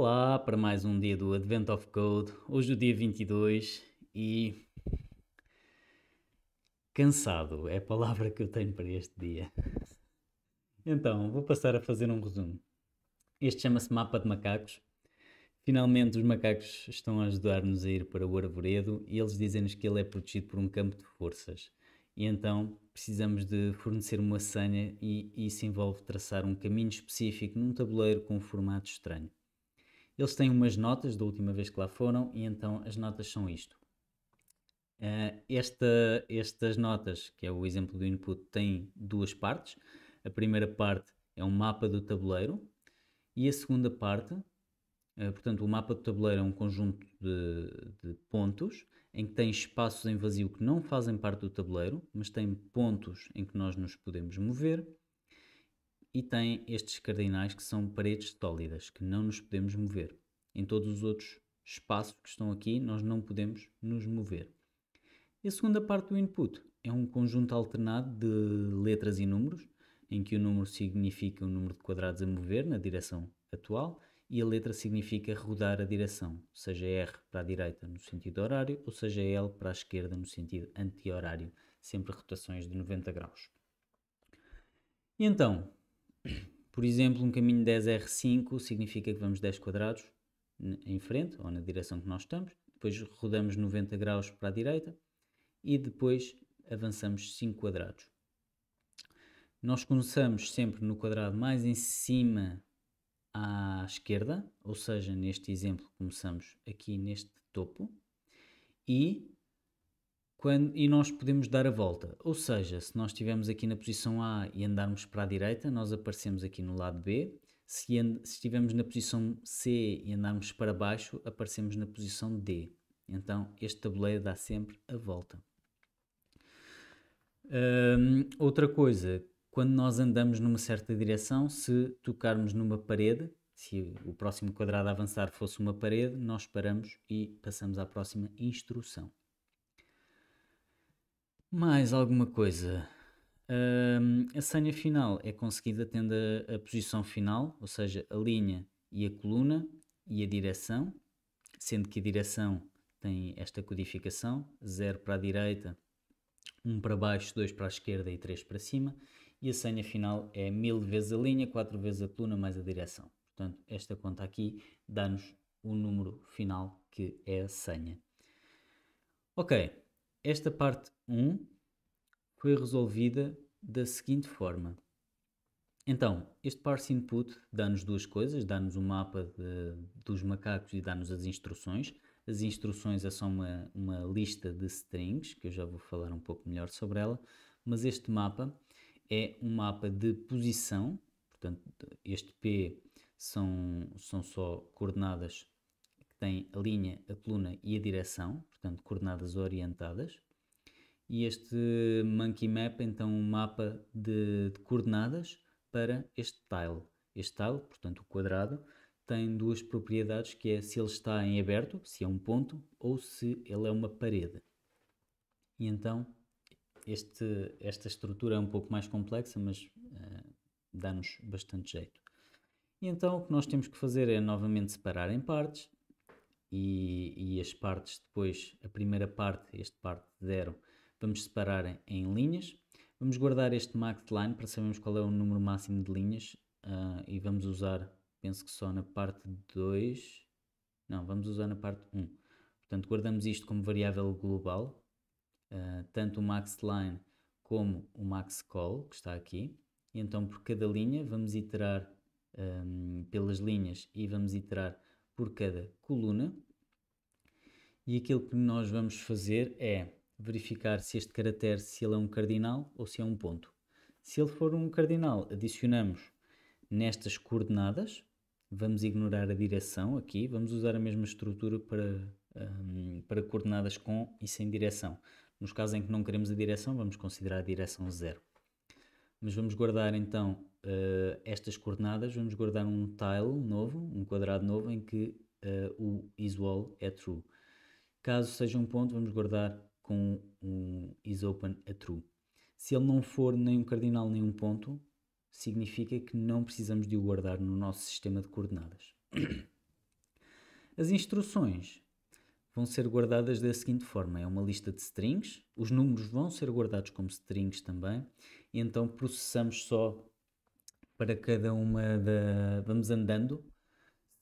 Olá para mais um dia do Advent of Code. Hoje é o dia 22 e. Cansado é a palavra que eu tenho para este dia. Então, vou passar a fazer um resumo. Este chama-se Mapa de Macacos. Finalmente, os macacos estão a ajudar-nos a ir para o arvoredo e eles dizem-nos que ele é protegido por um campo de forças. E então precisamos de fornecer uma senha e isso envolve traçar um caminho específico num tabuleiro com um formato estranho. Eles têm umas notas da última vez que lá foram e então as notas são isto. Uh, esta, estas notas, que é o exemplo do input, têm duas partes. A primeira parte é um mapa do tabuleiro e a segunda parte, uh, portanto, o mapa do tabuleiro é um conjunto de, de, pontos em que tem espaços em vazio que não fazem parte do tabuleiro, mas tem pontos em que nós nos podemos mover e tem estes cardinais que são paredes sólidas, que não nos podemos mover. Em todos os outros espaços que estão aqui, nós não podemos nos mover. E a segunda parte do input é um conjunto alternado de letras e números, em que o número significa o número de quadrados a mover na direção atual e a letra significa rodar a direção, seja R para a direita no sentido horário ou seja L para a esquerda no sentido anti-horário, sempre rotações de 90 graus. E então, por exemplo, um caminho 10R5 significa que vamos 10 quadrados em frente, ou na direção que nós estamos, depois rodamos 90 graus para a direita e depois avançamos 5 quadrados. Nós começamos sempre no quadrado mais em cima à esquerda, ou seja, neste exemplo começamos aqui neste topo e quando, e nós podemos dar a volta. Ou seja, se nós estivermos aqui na posição A e andarmos para a direita, nós aparecemos aqui no lado B. Se, and, se estivermos na posição C e andarmos para baixo, aparecemos na posição D. Então, este tabuleiro dá sempre a volta. Hum, outra coisa, quando nós andamos numa certa direção, se tocarmos numa parede, se o próximo quadrado a avançar fosse uma parede, nós paramos e passamos à próxima instrução. Mais alguma coisa? Um, a senha final é conseguida tendo a, a, posição final, ou seja, a linha e a coluna e a direção, sendo que a direção tem esta codificação: 0 para a direita, 1 um para baixo, 2 para a esquerda e 3 para cima. E a senha final é 1000 vezes a linha, 4 vezes a coluna mais a direção. Portanto, esta conta aqui dá-nos o número final que é a senha. Ok. Esta parte 1 foi resolvida da seguinte forma. Então, este parse input dá-nos duas coisas, dá-nos um mapa de, dos macacos e dá-nos as instruções. As instruções é só uma, uma lista de strings, que eu já vou falar um pouco melhor sobre ela, mas este mapa é um mapa de posição, portanto, este P são, são só coordenadas tem a linha, a coluna e a direção, portanto, coordenadas orientadas. E este Monkey Map, então, um mapa de, de coordenadas para este tile. Este tile, portanto, o quadrado, tem duas propriedades, que é se ele está em aberto, se é um ponto, ou se ele é uma parede. E então, este, esta estrutura é um pouco mais complexa, mas uh, dá-nos bastante jeito. E então, o que nós temos que fazer é novamente separar em partes e, e as partes depois, a primeira parte, este parte 0, vamos separar em linhas. Vamos guardar este max line para sabermos qual é o número máximo de linhas uh, e vamos usar, penso que só na parte 2, não, vamos usar na parte 1. Um. Portanto, guardamos isto como variável global, uh, tanto o max line como o max call, que está aqui. E então, por cada linha, vamos iterar um, ah, pelas linhas e vamos iterar por cada coluna. E aquilo que nós vamos fazer é verificar se este caractere, se ele é um cardinal ou se é um ponto. Se ele for um cardinal, adicionamos nestas coordenadas, vamos ignorar a direção aqui, vamos usar a mesma estrutura para, um, para coordenadas com e sem direção. Nos casos em que não queremos a direção, vamos considerar a direção zero. Mas vamos guardar então uh, estas coordenadas, vamos guardar um tile novo, um quadrado novo em que uh, o isWall é true. Caso seja um ponto, vamos guardar com um isOpen a true. Se ele não for nem um cardinal nem um ponto, significa que não precisamos de o guardar no nosso sistema de coordenadas. As instruções vão ser guardadas da seguinte forma: é uma lista de strings, os números vão ser guardados como strings também, e então processamos só para cada uma da. Vamos andando.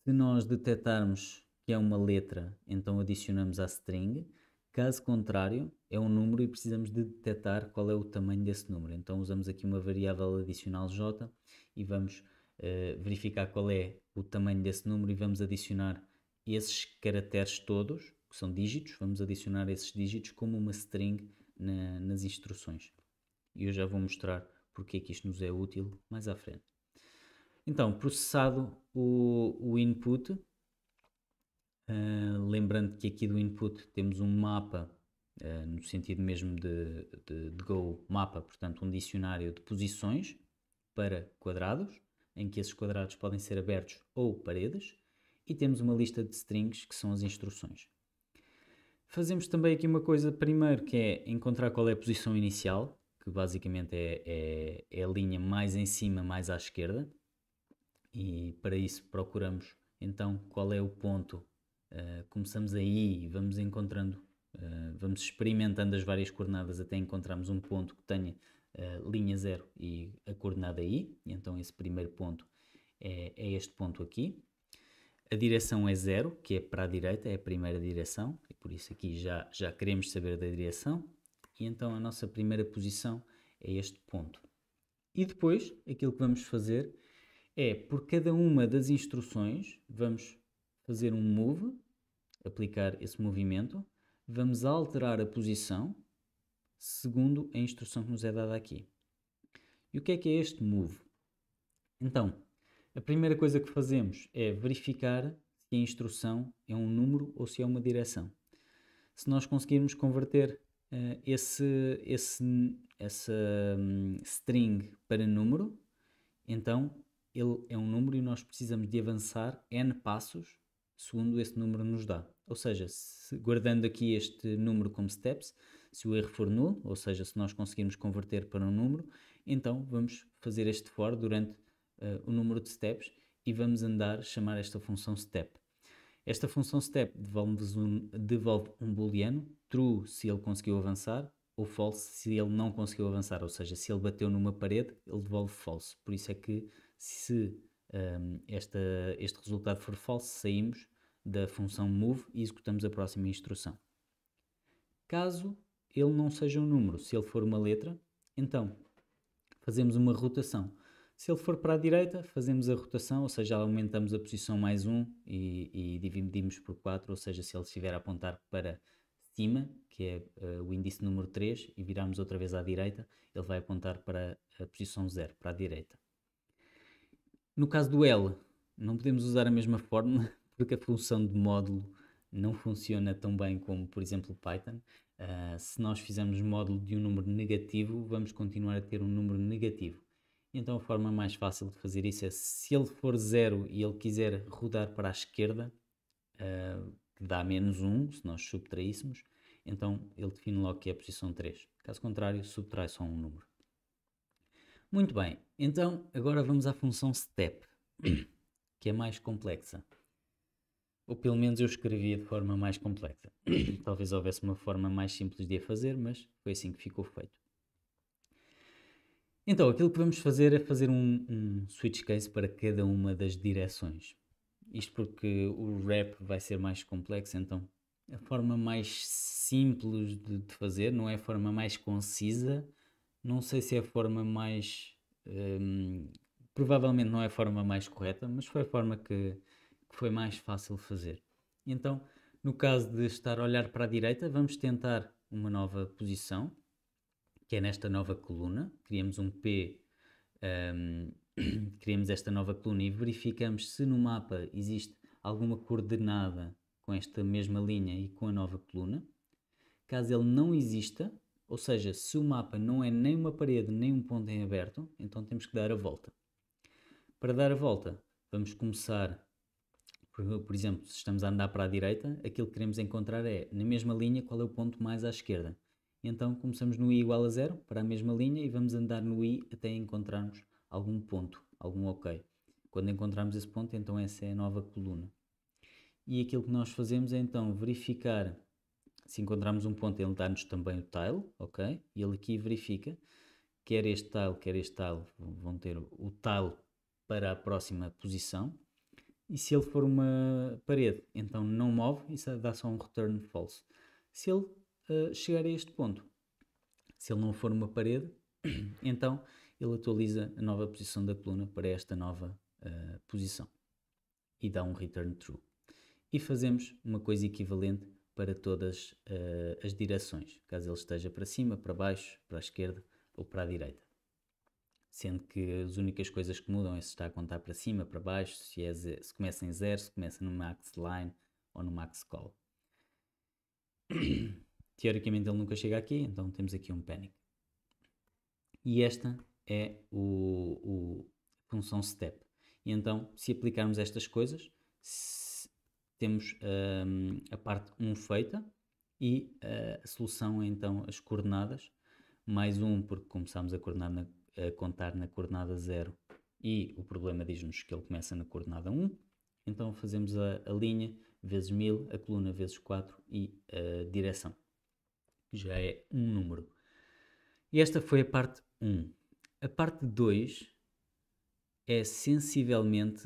Se nós detectarmos que é uma letra, então adicionamos à string. Caso contrário, é um número e precisamos de detectar qual é o tamanho desse número. Então usamos aqui uma variável adicional j e vamos uh, verificar qual é o tamanho desse número e vamos adicionar esses caracteres todos, que são dígitos, vamos adicionar esses dígitos como uma string na, nas instruções. E eu já vou mostrar porque é que isto nos é útil mais à frente. Então, processado o, o input, uh, lembrando que aqui do input temos um mapa, uh, no sentido mesmo de, de, de Go mapa, portanto um dicionário de posições para quadrados, em que esses quadrados podem ser abertos ou paredes, e temos uma lista de strings que são as instruções. Fazemos também aqui uma coisa primeiro que é encontrar qual é a posição inicial, que basicamente é, é, é a linha mais em cima, mais à esquerda. E para isso procuramos então qual é o ponto. Uh, começamos aí e vamos encontrando, uh, vamos experimentando as várias coordenadas até encontrarmos um ponto que tenha uh, linha zero e a coordenada i. E então esse primeiro ponto é, é este ponto aqui. A direção é zero, que é para a direita, é a primeira direção, e por isso aqui já, já queremos saber da direção. E então a nossa primeira posição é este ponto. E depois, aquilo que vamos fazer é, por cada uma das instruções, vamos fazer um move, aplicar esse movimento, vamos alterar a posição segundo a instrução que nos é dada aqui. E o que é que é este move? Então, a primeira coisa que fazemos é verificar se a instrução é um número ou se é uma direção. Se nós conseguirmos converter uh, esse, esse, essa um, string para número, então ele é um número e nós precisamos de avançar n passos segundo esse número nos dá. Ou seja, se, guardando aqui este número como steps, se o erro for nulo, ou seja, se nós conseguirmos converter para um número, então vamos fazer este for durante uh, o número de steps e vamos andar chamar esta função step. Esta função step devolve um, devolve um booleano, true se ele conseguiu avançar, ou false se ele não conseguiu avançar, ou seja, se ele bateu numa parede, ele devolve false. Por isso é que se um, esta, este resultado for false saímos da função move e executamos a próxima instrução. Caso ele não seja um número, se ele for uma letra, então fazemos uma rotação. Se ele for para a direita, fazemos a rotação, ou seja, aumentamos a posição mais 1 e, e dividimos por 4, ou seja, se ele estiver a apontar para cima, que é uh, o índice número 3, e virarmos outra vez à direita, ele vai apontar para a posição 0, para a direita. No caso do L, não podemos usar a mesma fórmula, porque a função de módulo não funciona tão bem como, por exemplo, Python. Uh, se nós fizermos módulo de um número negativo, vamos continuar a ter um número negativo. Então a forma mais fácil de fazer isso é se ele for zero e ele quiser rodar para a esquerda, uh, dá menos 1 um, se nós subtraíssemos, então ele define logo que é a posição 3. Caso contrário, subtrai só um número. Muito bem, então agora vamos à função step, que é mais complexa. Ou pelo menos eu escrevia de forma mais complexa. Talvez houvesse uma forma mais simples de a fazer, mas foi assim que ficou feito. Então, aquilo que vamos fazer é fazer um, um, switch case para cada uma das direções. Isto porque o wrap vai ser mais complexo, então a forma mais simples de, de fazer, não é a forma mais concisa, não sei se é a forma mais. Hum, provavelmente não é a forma mais correta, mas foi a forma que, que foi mais fácil fazer. Então, no caso de estar a olhar para a direita, vamos tentar uma nova posição que é nesta nova coluna, criamos um P, um, criamos esta nova coluna e verificamos se no mapa existe alguma coordenada com esta mesma linha e com a nova coluna. Caso ele não exista, ou seja, se o mapa não é nem uma parede nem um ponto em aberto, então temos que dar a volta. Para dar a volta, vamos começar, por, por exemplo, se estamos a andar para a direita, aquilo que queremos encontrar é, na mesma linha, qual é o ponto mais à esquerda. Então começamos no i igual a zero, para a mesma linha, e vamos andar no i até encontrarmos algum ponto, algum ok. Quando encontrarmos esse ponto, então essa é a nova coluna. E aquilo que nós fazemos é então verificar se encontrarmos um ponto, ele dá-nos também o tile, ok? E ele aqui verifica, quer este tile, quer este tile, vão ter o tile para a próxima posição. E se ele for uma parede, então não move, isso dá só um return false. Se ele eh, chegar a este ponto. Se ele não for uma parede, então ele atualiza a nova posição da coluna para esta nova uh, posição e dá um return true. E fazemos uma coisa equivalente para todas uh, as direções, caso ele esteja para cima, para baixo, para a esquerda ou para a direita. Sendo que as únicas coisas que mudam é se está a contar para cima, para baixo, se, é se começa em zero, se começa no max line ou no max call. Teoricamente ele nunca chega aqui, então temos aqui um panic. E esta é o, a função step. E então, se aplicarmos estas coisas, temos um, a parte 1 feita e a solução é então as coordenadas, mais 1 porque começámos a, na, a contar na coordenada 0 e o problema diz-nos que ele começa na coordenada 1, então fazemos a, a linha vezes 1000, a coluna vezes 4 e a direção que já é um número. E esta foi a parte 1. A parte 2 é sensivelmente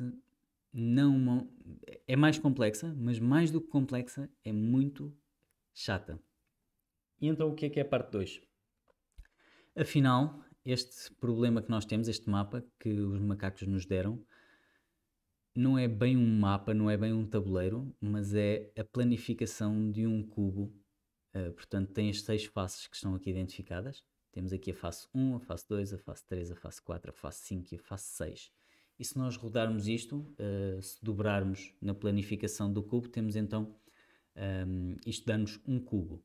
não uma, é mais complexa, mas mais do que complexa, é muito chata. E então o que é que é a parte 2? Afinal, este problema que nós temos, este mapa que os macacos nos deram, não é bem um mapa, não é bem um tabuleiro, mas é a planificação de um cubo eh, portanto, tem as seis faces que estão aqui identificadas. Temos aqui a face 1, a face 2, a face 3, a face 4, a face 5 e a face 6. E se nós rodarmos isto, uh, se dobrarmos na planificação do cubo, temos então um, ehm, isto dá-nos um cubo.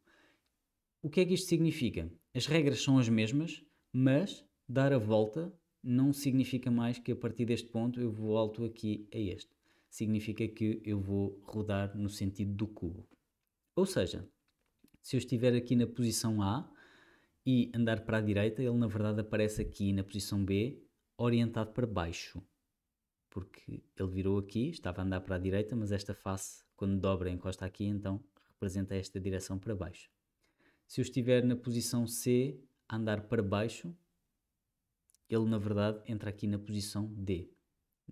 O que é que isto significa? As regras são as mesmas, mas dar a volta não significa mais que a partir deste ponto eu volto aqui a este. Significa que eu vou rodar no sentido do cubo. Ou seja, se eu estiver aqui na posição A e andar para a direita, ele na verdade aparece aqui na posição B, orientado para baixo. Porque ele virou aqui, estava a andar para a direita, mas esta face, quando dobra, encosta aqui, então representa esta direção para baixo. Se eu estiver na posição C, a andar para baixo, ele na verdade entra aqui na posição D.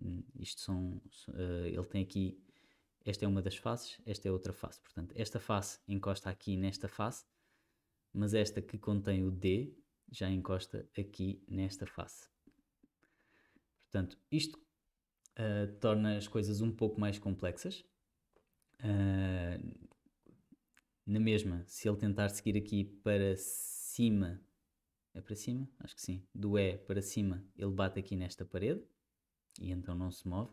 Hum, isto são, uh, ele tem aqui esta é uma das faces, esta é outra face. Portanto, esta face encosta aqui nesta face, mas esta que contém o D já encosta aqui nesta face. Portanto, isto uh, torna as coisas um pouco mais complexas. Uh, na mesma, se ele tentar seguir aqui para cima, é para cima? Acho que sim. Do E para cima, ele bate aqui nesta parede e então não se move.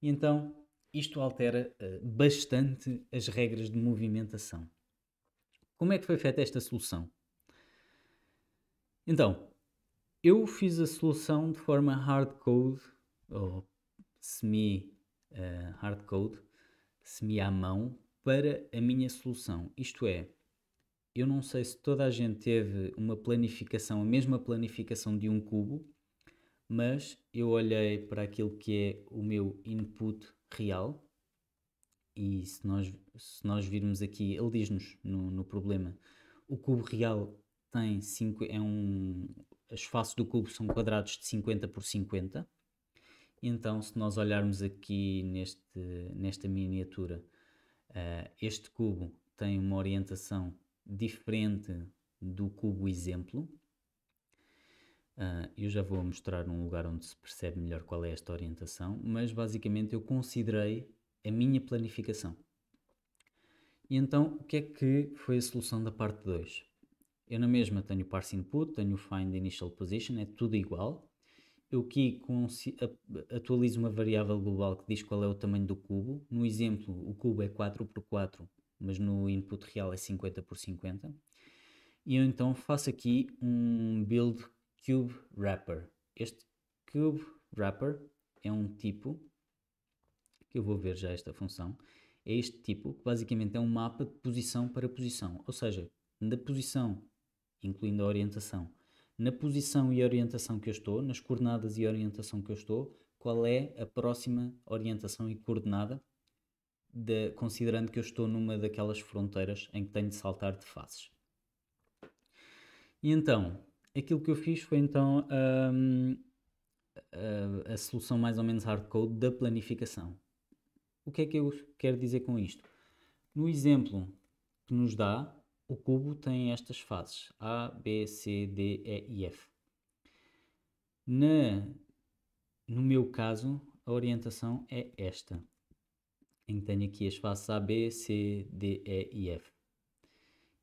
E então isto altera uh, bastante as regras de movimentação. Como é que foi feita esta solução? Então, eu fiz a solução de forma hardcode ou semi uh, eh, hardcode, semi à mão para a minha solução. Isto é, eu não sei se toda a gente teve uma planificação, a mesma planificação de um cubo, mas eu olhei para aquilo que é o meu input real. E se nós, se nós virmos aqui, ele diz-nos no, no problema, o cubo real tem 5, é um, as faces do cubo são quadrados de 50 por 50. Então, se nós olharmos aqui neste, nesta miniatura, uh, este cubo tem uma orientação diferente do cubo exemplo, Uh, eu já vou mostrar um lugar onde se percebe melhor qual é esta orientação, mas basicamente eu considerei a minha planificação. E então, o que é que foi a solução da parte 2? Eu na mesma tenho o parse input, tenho o find initial position, é tudo igual. Eu aqui atualizo uma variável global que diz qual é o tamanho do cubo. No exemplo, o cubo é 4 por 4, mas no input real é 50 por 50. E eu então faço aqui um build Cube Wrapper. Este Cube Wrapper é um tipo, que eu vou ver já esta função, é este tipo que basicamente é um mapa de posição para posição, ou seja, na posição, incluindo a orientação, na posição e orientação que eu estou, nas coordenadas e orientação que eu estou, qual é a próxima orientação e coordenada, de, considerando que eu estou numa daquelas fronteiras em que tenho de saltar de faces. E então, aquilo que eu fiz foi então hum, a, a, solução mais ou menos hardcode da planificação. O que é que eu quero dizer com isto? No exemplo que nos dá, o cubo tem estas faces: A, B, C, D, E e F. Na, no meu caso, a orientação é esta, em que tenho aqui as faces A, B, C, D, E e F.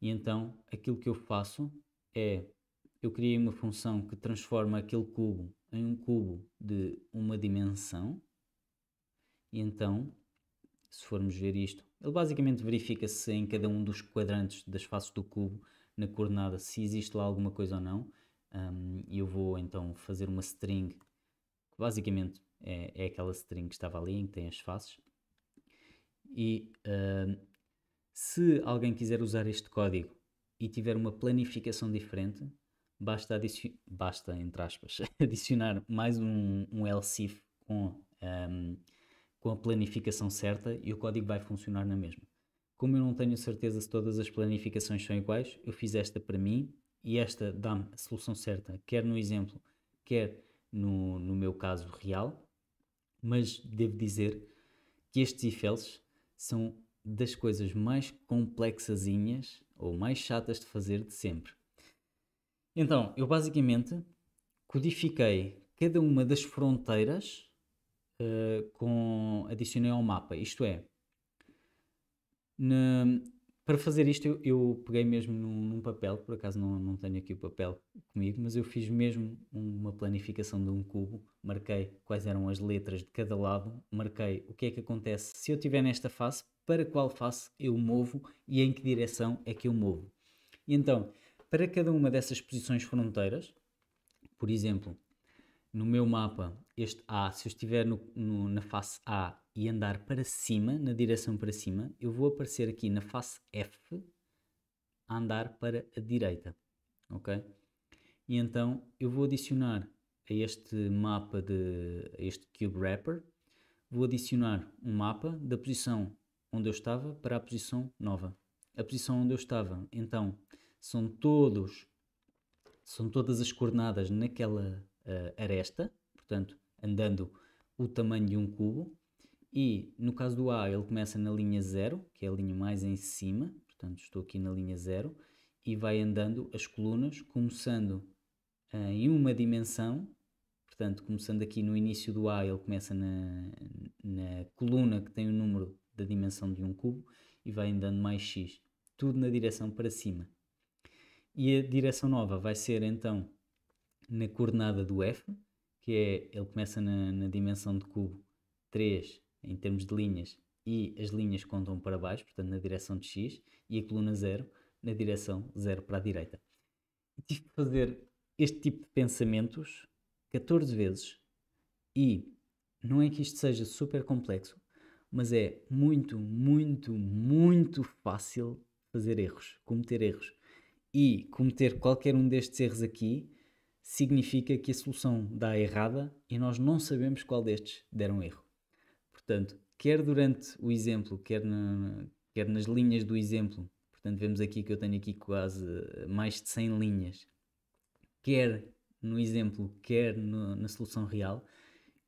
E então aquilo que eu faço é eu criei uma função que transforma aquele cubo em um cubo de uma dimensão. E então, se formos ver isto, ele basicamente verifica se em cada um dos quadrantes das faces do cubo, na coordenada, se existe lá alguma coisa ou não. Um, eu vou então fazer uma string, que basicamente é, é aquela string que estava ali, em que tem as faces. E se alguém quiser usar este código e tiver uma planificação diferente, basta, basta entre aspas, adicionar mais um, um LCIF com, um, ehm, com a planificação certa e o código vai funcionar na mesma. Como eu não tenho certeza se todas as planificações são iguais, eu fiz esta para mim e esta dá-me a solução certa, quer no exemplo, quer no, no meu caso real, mas devo dizer que estes ifs são das coisas mais complexazinhas ou mais chatas de fazer de sempre então, eu basicamente codifiquei cada uma das fronteiras uh, com adicionei ao mapa. Isto é, na, para fazer isto eu, eu peguei mesmo num, num, papel, por acaso não, não tenho aqui o papel comigo, mas eu fiz mesmo uma planificação de um cubo, marquei quais eram as letras de cada lado, marquei o que é que acontece se eu estiver nesta face, para qual face eu movo e em que direção é que eu movo. E então, para cada uma dessas posições fronteiras, por exemplo, no meu mapa, este A, se eu estiver no, no, na face A e andar para cima, na direção para cima, eu vou aparecer aqui na face F a andar para a direita, ok? E então eu vou adicionar a este mapa, de, a este Cube Wrapper, vou adicionar um mapa da posição onde eu estava para a posição nova. A posição onde eu estava, então, são todos são todas as coordenadas naquela uh, aresta, portanto, andando o tamanho de um cubo. E no caso do A, ele começa na linha 0, que é a linha mais em cima, portanto, estou aqui na linha 0, e vai andando as colunas, começando eh, em uma dimensão, portanto, começando aqui no início do A, ele começa na, na coluna que tem o número da dimensão de um cubo e vai andando mais x, tudo na direção para cima. E a direção nova vai ser então na coordenada do F, que é, ele começa na, na dimensão de cubo 3 em termos de linhas e as linhas contam para baixo, portanto na direção de x, e a coluna 0 na direção 0 para a direita. E tive que fazer este tipo de pensamentos 14 vezes e não é que isto seja super complexo, mas é muito, muito, muito fácil fazer erros, cometer erros e cometer qualquer um destes erros aqui significa que a solução dá errada e nós não sabemos qual destes deram erro. Portanto, quer durante o exemplo, quer, na, quer nas linhas do exemplo, portanto vemos aqui que eu tenho aqui quase mais de 100 linhas, quer no exemplo, quer no, na solução real,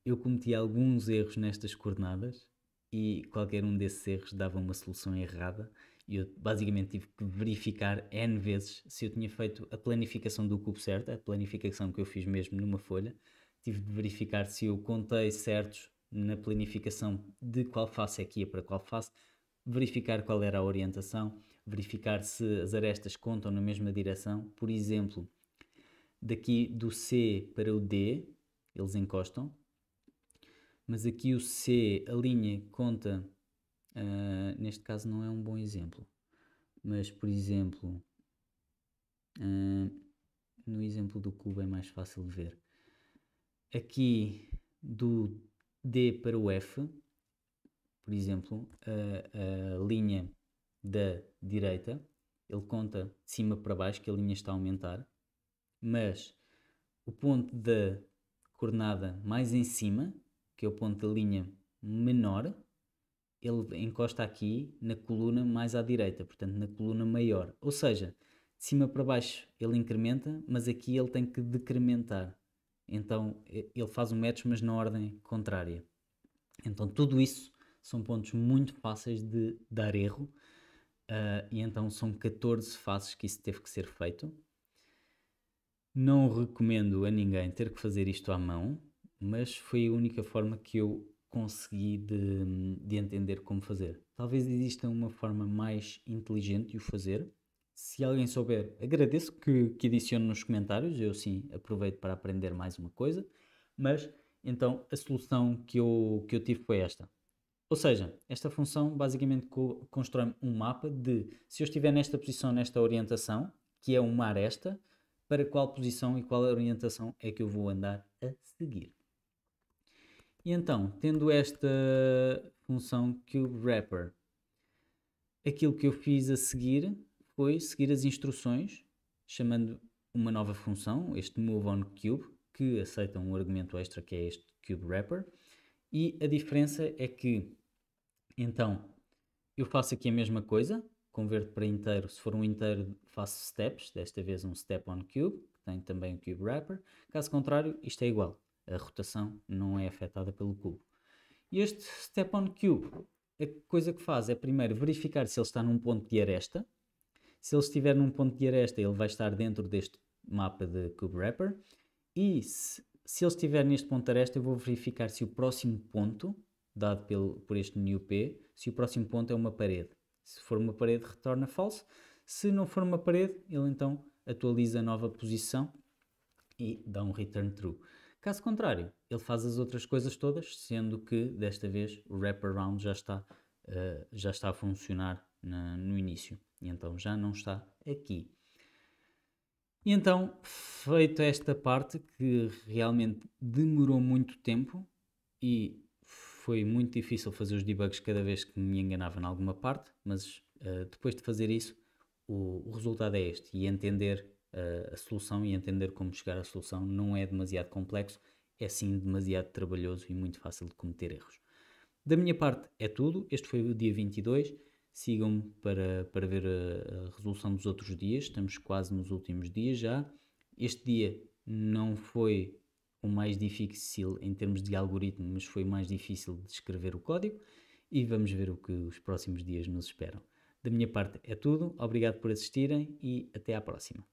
eu cometi alguns erros nestas coordenadas e qualquer um desses erros dava uma solução errada e eu basicamente tive que verificar N vezes se eu tinha feito a planificação do cubo certa, a planificação que eu fiz mesmo numa folha. Tive de verificar se eu contei certos na planificação de qual face é que ia para qual face, verificar qual era a orientação, verificar se as arestas contam na mesma direção. Por exemplo, daqui do C para o D, eles encostam, mas aqui o C, a linha conta Uh, neste caso não é um bom exemplo, mas por exemplo, uh, no exemplo do cubo é mais fácil de ver. Aqui do D para o F, por exemplo, a, a linha da direita, ele conta de cima para baixo que a linha está a aumentar, mas o ponto da coordenada mais em cima, que é o ponto da linha menor, ele encosta aqui na coluna mais à direita, portanto na coluna maior. Ou seja, de cima para baixo ele incrementa, mas aqui ele tem que decrementar. Então ele faz um match, mas na ordem contrária. Então tudo isso são pontos muito fáceis de dar erro. Uh, e então são 14 fases que isso teve que ser feito. Não recomendo a ninguém ter que fazer isto à mão, mas foi a única forma que eu consegui de, de entender como fazer. Talvez exista uma forma mais inteligente de o fazer. Se alguém souber, agradeço que, que adicione nos comentários, eu sim aproveito para aprender mais uma coisa, mas então a solução que eu, que eu tive foi esta. Ou seja, esta função basicamente co constrói um mapa de se eu estiver nesta posição, nesta orientação, que é uma aresta, para qual posição e qual orientação é que eu vou andar a seguir. E então, tendo esta função CubeWrapper, aquilo que eu fiz a seguir foi seguir as instruções, chamando uma nova função, este moveOnCube, que aceita um argumento extra que é este CubeWrapper. E a diferença é que, então, eu faço aqui a mesma coisa, converto para inteiro. Se for um inteiro, faço steps, desta vez um step on cube, que tem também o cube wrapper. Caso contrário, isto é igual a rotação não é afetada pelo cubo. E este step-on cube, a coisa que faz é primeiro verificar se ele está num ponto de aresta. Se ele estiver num ponto de aresta, ele vai estar dentro deste mapa de cube wrapper. E se, se ele estiver neste ponto de aresta, eu vou verificar se o próximo ponto, dado pelo, por este new P, se o próximo ponto é uma parede. Se for uma parede, retorna falso. Se não for uma parede, ele então atualiza a nova posição e dá um return true. Caso contrário, ele faz as outras coisas todas, sendo que desta vez o wraparound já está, uh, já está a funcionar na, no início. E então já não está aqui. E então, feito esta parte que realmente demorou muito tempo e foi muito difícil fazer os debugs cada vez que me enganava em alguma parte, mas uh, depois de fazer isso, o, o resultado é este e entender a, eh, a solução e entender como chegar à solução não é demasiado complexo, é sim demasiado trabalhoso e muito fácil de cometer erros. Da minha parte é tudo. Este foi o dia 22. Sigam-me para, para ver a, a, resolução dos outros dias. Estamos quase nos últimos dias já. Este dia não foi o mais difícil em termos de algoritmo, mas foi o mais difícil de escrever o código. E vamos ver o que os próximos dias nos esperam. Da minha parte é tudo. Obrigado por assistirem e até à próxima.